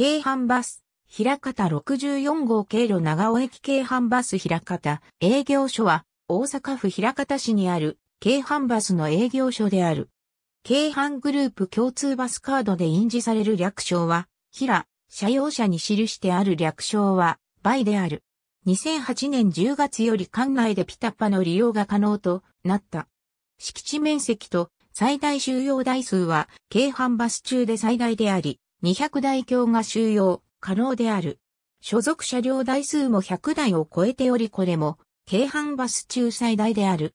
京阪バス、平方64号経路長尾駅京阪バス平方、営業所は、大阪府平方市にある、京阪バスの営業所である。京阪グループ共通バスカードで印字される略称は、平、社用車に記してある略称は、倍である。2008年10月より館内でピタッパの利用が可能となった。敷地面積と最大収容台数は、京阪バス中で最大であり、200台強が収容可能である。所属車両台数も100台を超えておりこれも、京阪バス中最大である。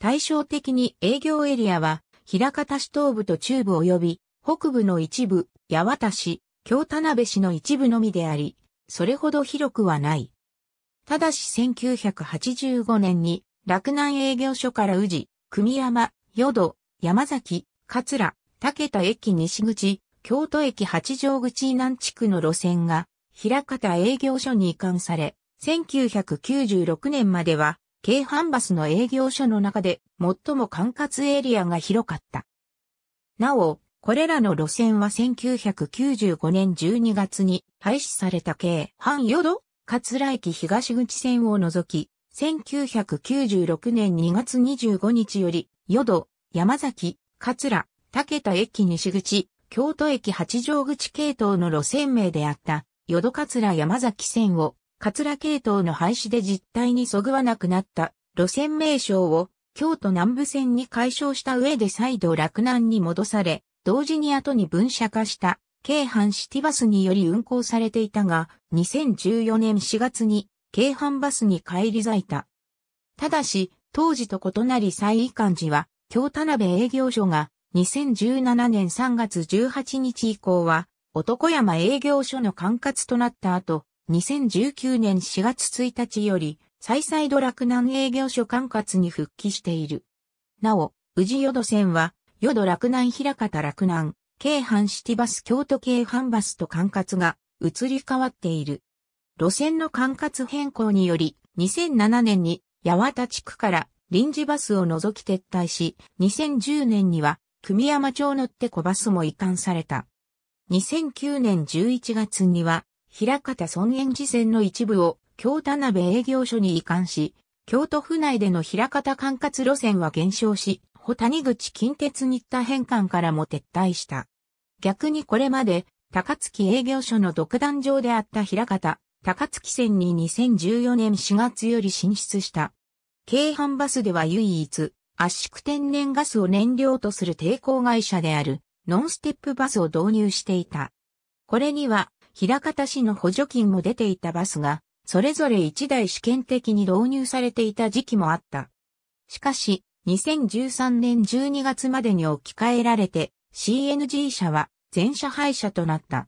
対照的に営業エリアは、平方市東部と中部及び、北部の一部、八幡市、京田辺市の一部のみであり、それほど広くはない。ただし1985年に、洛南営業所から宇治、美山、淀、山崎、桂、竹田駅西口、京都駅八条口南地区の路線が、平方営業所に移管され、1996年までは、京阪バスの営業所の中で最も管轄エリアが広かった。なお、これらの路線は1995年12月に廃止された京阪淀桂駅東口線を除き、1996年2月25日より、淀、山崎、桂、竹田駅西口、京都駅八条口系統の路線名であった、淀桂山崎線を、桂系統の廃止で実態にそぐわなくなった路線名称を京都南部線に解消した上で再度落南に戻され、同時に後に分社化した京阪シティバスにより運行されていたが、2014年4月に京阪バスに返り咲いた。ただし、当時と異なり再移管時は、京田辺営業所が2017年3月18日以降は、男山営業所の管轄となった後、2019年4月1日より、再々ド落南営業所管轄に復帰している。なお、宇治淀線は、淀落南平方落南、京阪シティバス京都京阪バスと管轄が移り変わっている。路線の管轄変更により、2007年に八幡地区から臨時バスを除き撤退し、2010年には組山町のって小バスも移管された。2009年11月には、平方尊厳寺線の一部を京田辺営業所に移管し、京都府内での平方管轄路線は減少し、穂谷口近鉄新田返還からも撤退した。逆にこれまで、高槻営業所の独壇場であった平方、高槻線に2014年4月より進出した。京阪バスでは唯一、圧縮天然ガスを燃料とする抵抗会社であるノンステップバスを導入していた。これには、平方市の補助金も出ていたバスが、それぞれ1台試験的に導入されていた時期もあった。しかし、2013年12月までに置き換えられて、CNG 社は全社廃車となった。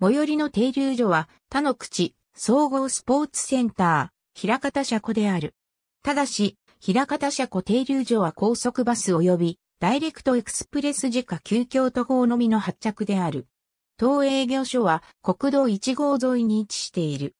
最寄りの停留所は、他の口、総合スポーツセンター、平方車庫である。ただし、平方車庫停留所は高速バス及びダイレクトエクスプレス自家急遽徒歩のみの発着である。当営業所は国道1号沿いに位置している。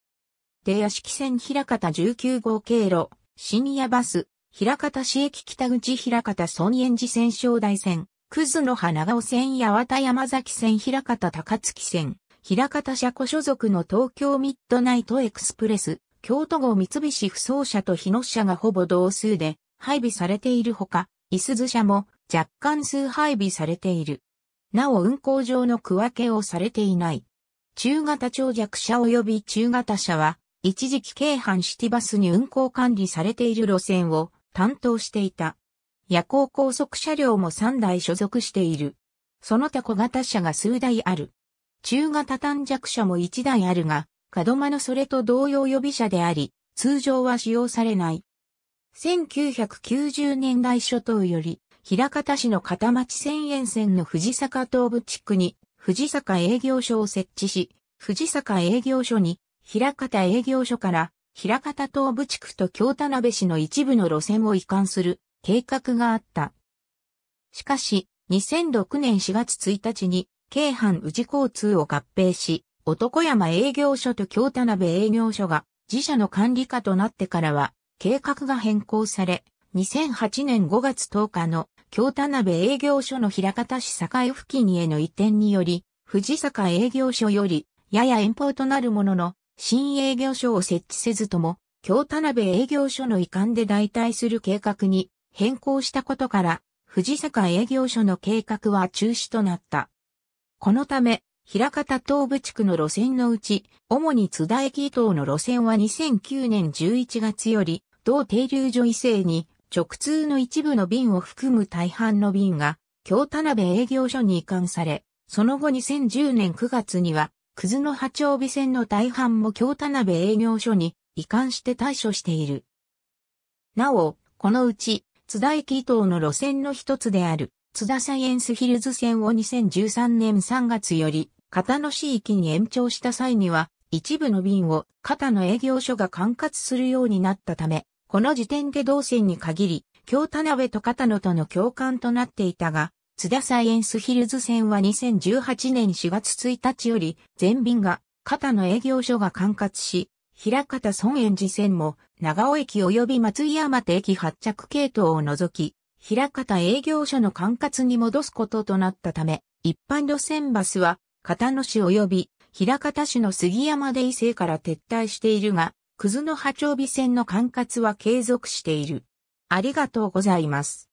出屋敷線平方19号経路、深夜バス、平方市駅北口平方孫園寺線正台線、くずの花尾線八幡山崎線平方高槻線、平方車庫所属の東京ミッドナイトエクスプレス、京都号三菱不走車と日野車がほぼ同数で配備されているほか、伊す津車も若干数配備されている。なお運行上の区分けをされていない。中型長弱車及び中型車は、一時期京阪シティバスに運行管理されている路線を担当していた。夜行高速車両も3台所属している。その他小型車が数台ある。中型短弱車も1台あるが、門間のそれと同様予備車であり、通常は使用されない。1990年代初頭より、平方市の片町千円線の藤坂東部地区に、藤坂営業所を設置し、藤坂営業所に、平方営業所から、平方東部地区と京田辺市の一部の路線を移管する計画があった。しかし、2006年4月1日に、京阪宇治交通を合併し、男山営業所と京田辺営業所が自社の管理下となってからは、計画が変更され、2008年5月10日の京田辺営業所の平方市境付近への移転により、藤坂営業所よりやや遠方となるものの、新営業所を設置せずとも、京田辺営業所の移管で代替する計画に変更したことから、藤坂営業所の計画は中止となった。このため、平方東部地区の路線のうち、主に津田駅伊東の路線は2009年11月より、同停留所以西に直通の一部の便を含む大半の便が、京田辺営業所に移管され、その後2010年9月には、くずの八丁尾線の大半も京田辺営業所に移管して対処している。なお、このうち、津田駅伊東の路線の一つである、津田サイエンスヒルズ線を2013年3月より、片野市域に延長した際には、一部の便を片野営業所が管轄するようになったため、この時点で同線に限り、京田辺と片野との共感となっていたが、津田サイエンスヒルズ線は2018年4月1日より、全便が片野営業所が管轄し、平方孫園寺線も長尾駅及び松井山手駅発着系統を除き、平方営業所の管轄に戻すこととなったため、一般路線バスは、片野市及び平方市の杉山で伊勢から撤退しているが、葛の波長尾線の管轄は継続している。ありがとうございます。